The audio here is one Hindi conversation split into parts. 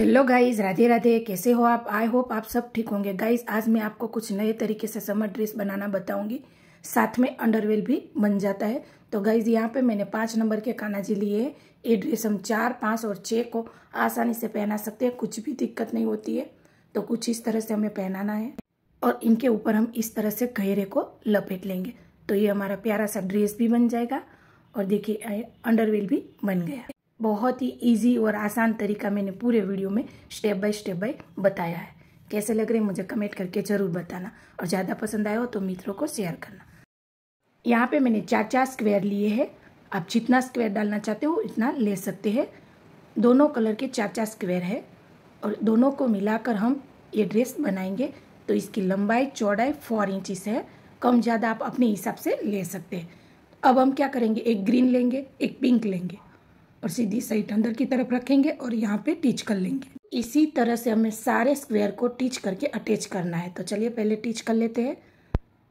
हेलो गाइस राधे राधे कैसे हो आप आई होप आप सब ठीक होंगे गाइस आज मैं आपको कुछ नए तरीके से समर ड्रेस बनाना बताऊंगी साथ में अंडरवेल भी बन जाता है तो गाइस यहाँ पे मैंने पाँच नंबर के काना जी लिए हैं ये ड्रेस हम चार पाँच और छः को आसानी से पहना सकते हैं कुछ भी दिक्कत नहीं होती है तो कुछ इस तरह से हमें पहनाना है और इनके ऊपर हम इस तरह से गहरे को लपेट लेंगे तो ये हमारा प्यारा सा ड्रेस भी बन जाएगा और देखिए अंडरवेल भी बन गया बहुत ही इजी और आसान तरीका मैंने पूरे वीडियो में स्टेप बाय स्टेप बाय बताया है कैसे लग रहे मुझे कमेंट करके ज़रूर बताना और ज़्यादा पसंद आया हो तो मित्रों को शेयर करना यहाँ पे मैंने चार चार स्क्वायर लिए हैं आप जितना स्क्वायर डालना चाहते हो उतना ले सकते हैं दोनों कलर के चार चार स्क्वायर है और दोनों को मिलाकर हम ये ड्रेस बनाएंगे तो इसकी लंबाई चौड़ाई फोर इंचिस है कम ज़्यादा आप अपने हिसाब से ले सकते हैं अब हम क्या करेंगे एक ग्रीन लेंगे एक पिंक लेंगे और सीधी साइड अंदर की तरफ रखेंगे और यहाँ पे टीच कर लेंगे इसी तरह से हमें सारे स्क्वायर को टीच करके अटैच करना है तो चलिए पहले टीच कर लेते हैं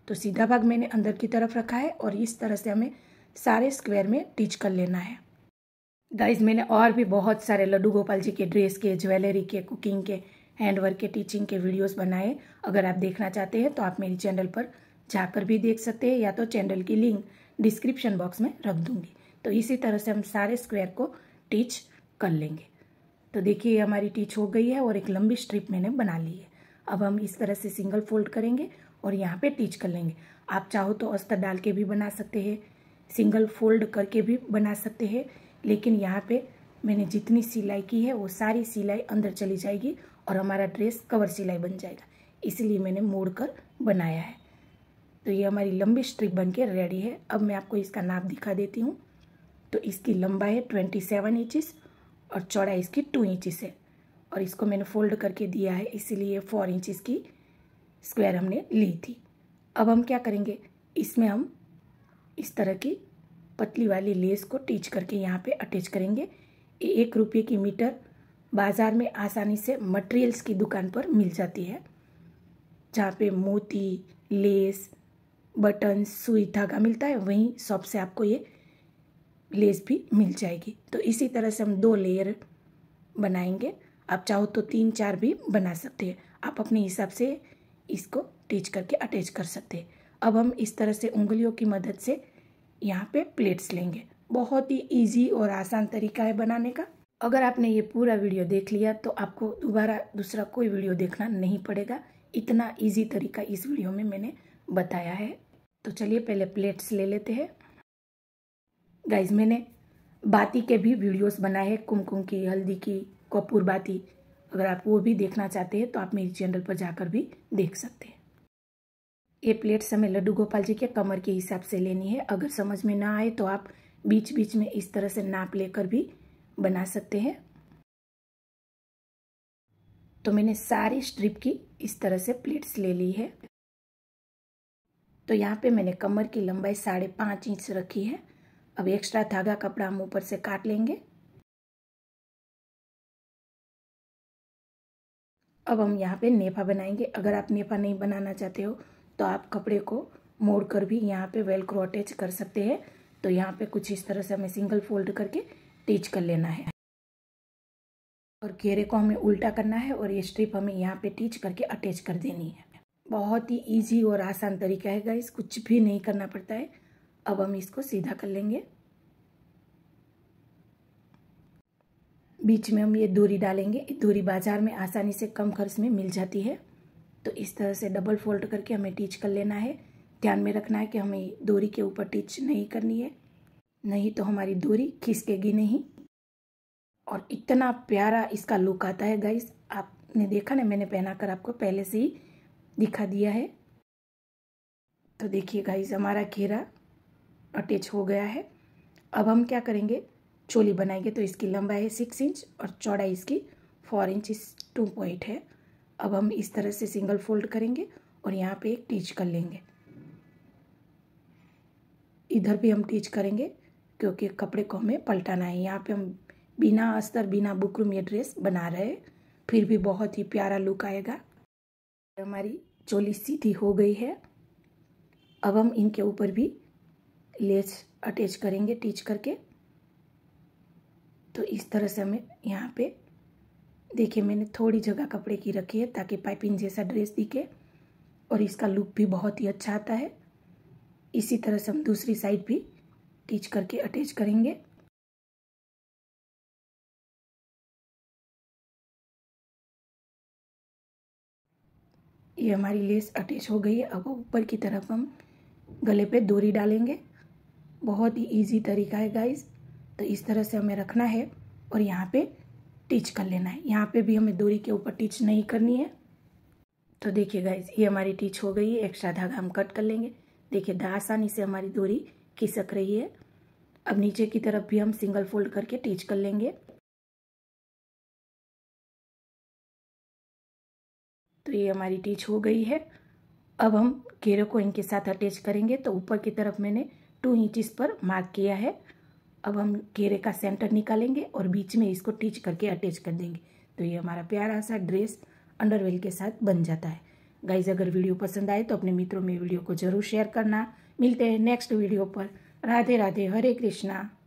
तो सीधा भाग मैंने अंदर की तरफ रखा है और इस तरह से हमें सारे स्क्वायर में टीच कर लेना है गाइज मैंने और भी बहुत सारे लड्डू गोपाल जी के ड्रेस के ज्वेलरी के कुकिंग के हैंडवर्क के टीचिंग के वीडियोस बनाए अगर आप देखना चाहते हैं तो आप मेरी चैनल पर जाकर भी देख सकते हैं या तो चैनल की लिंक डिस्क्रिप्शन बॉक्स में रख दूँगी तो इसी तरह से हम सारे स्क्वायर को टीच कर लेंगे तो देखिए हमारी टीच हो गई है और एक लंबी स्ट्रिप मैंने बना ली है अब हम इस तरह से सिंगल फोल्ड करेंगे और यहाँ पे टीच कर लेंगे आप चाहो तो अस्तर डाल के भी बना सकते हैं सिंगल फोल्ड करके भी बना सकते हैं लेकिन यहाँ पे मैंने जितनी सिलाई की है वो सारी सिलाई अंदर चली जाएगी और हमारा ड्रेस कवर सिलाई बन जाएगा इसलिए मैंने मोड़ कर बनाया है तो ये हमारी लंबी स्ट्रिप बन के रेडी है अब मैं आपको इसका नाप दिखा देती हूँ तो इसकी लंबाई है ट्वेंटी सेवन इंचिस और चौड़ाई इसकी टू इंचिस है और इसको मैंने फोल्ड करके दिया है इसीलिए फोर इंचिस की स्क्वायर हमने ली थी अब हम क्या करेंगे इसमें हम इस तरह की पतली वाली लेस को टीच करके यहाँ पे अटैच करेंगे ये एक रुपये की मीटर बाज़ार में आसानी से मटेरियल्स की दुकान पर मिल जाती है जहाँ पे मोती लेस बटन सुई धागा मिलता है वहीं शॉप से आपको ये लेस भी मिल जाएगी तो इसी तरह से हम दो लेयर बनाएंगे आप चाहो तो तीन चार भी बना सकते हैं आप अपने हिसाब से इसको टीच करके अटैच कर सकते हैं अब हम इस तरह से उंगलियों की मदद से यहाँ पे प्लेट्स लेंगे बहुत ही इजी और आसान तरीका है बनाने का अगर आपने ये पूरा वीडियो देख लिया तो आपको दोबारा दूसरा कोई वीडियो देखना नहीं पड़ेगा इतना ईजी तरीका इस वीडियो में मैंने बताया है तो चलिए पहले प्लेट्स ले लेते हैं गाइज मैंने बाती के भी वीडियोस बनाए हैं कुमकुम की हल्दी की कपूर बाती अगर आप वो भी देखना चाहते हैं तो आप मेरे चैनल पर जाकर भी देख सकते हैं ये प्लेट्स हमें लड्डू गोपाल जी के कमर के हिसाब से लेनी है अगर समझ में ना आए तो आप बीच बीच में इस तरह से नाप लेकर भी बना सकते हैं तो मैंने सारी स्ट्रिप की इस तरह से प्लेट्स ले ली है तो यहाँ पे मैंने कमर की लंबाई साढ़े पाँच इंच रखी है अब एक्स्ट्रा धागा कपड़ा हम ऊपर से काट लेंगे अब हम यहाँ पे नेफा बनाएंगे अगर आप नेफा नहीं बनाना चाहते हो तो आप कपड़े को मोड़ कर भी यहाँ पे वेलक्रो अटैच कर सकते हैं तो यहाँ पे कुछ इस तरह से हमें सिंगल फोल्ड करके टीच कर लेना है और घेरे को हमें उल्टा करना है और ये स्ट्रिप हमें यहाँ पे टीच करके अटैच कर देनी है बहुत ही इजी और आसान तरीका है गाइस कुछ भी नहीं करना पड़ता है अब हम इसको सीधा कर लेंगे बीच में हम ये दूरी डालेंगे दूरी बाज़ार में आसानी से कम खर्च में मिल जाती है तो इस तरह से डबल फोल्ड करके हमें टीच कर लेना है ध्यान में रखना है कि हमें दूरी के ऊपर टीच नहीं करनी है नहीं तो हमारी दूरी खिसकेगी नहीं और इतना प्यारा इसका लुक आता है गाइस आपने देखा ना मैंने पहना कर आपको पहले से ही दिखा दिया है तो देखिए गाइस हमारा घेरा अटैच हो गया है अब हम क्या करेंगे चोली बनाएंगे तो इसकी लंबाई है सिक्स इंच और चौड़ाई इसकी फोर इंच इस टू पॉइंट है अब हम इस तरह से सिंगल फोल्ड करेंगे और यहाँ पे एक टीच कर लेंगे इधर भी हम टीच करेंगे क्योंकि कपड़े को हमें पलटाना है यहाँ पे हम बिना अस्तर बिना बुकरूम ये ड्रेस बना रहे फिर भी बहुत ही प्यारा लुक आएगा हमारी चोली सीधी हो गई है अब हम इनके ऊपर भी लेस अटैच करेंगे टीच करके तो इस तरह से हमें यहाँ पे देखिए मैंने थोड़ी जगह कपड़े की रखी है ताकि पाइपिंग जैसा ड्रेस दिखे और इसका लुक भी बहुत ही अच्छा आता है इसी तरह से हम दूसरी साइड भी टीच करके अटैच करेंगे ये हमारी लेस अटैच हो गई है अब ऊपर की तरफ हम गले पे दूरी डालेंगे बहुत ही ईजी तरीका है गाइज तो इस तरह से हमें रखना है और यहाँ पे टिच कर लेना है यहाँ पे भी हमें दूरी के ऊपर टिच नहीं करनी है तो देखिए गाइज ये हमारी टिच हो गई है एक्स्ट्रा धागा हम कट कर लेंगे देखिए आसानी से हमारी दूरी खिसक रही है अब नीचे की तरफ भी हम सिंगल फोल्ड करके टिच कर लेंगे तो ये हमारी टिच हो गई है अब हम घेरे को इनके साथ अटैच करेंगे तो ऊपर की तरफ मैंने टू इंचिस पर मार्क किया है अब हम घेरे का सेंटर निकालेंगे और बीच में इसको टीच करके अटैच कर देंगे तो ये हमारा प्यारा सा ड्रेस अंडरवेल के साथ बन जाता है गाइज अगर वीडियो पसंद आए तो अपने मित्रों में वीडियो को जरूर शेयर करना मिलते हैं नेक्स्ट वीडियो पर राधे राधे हरे कृष्णा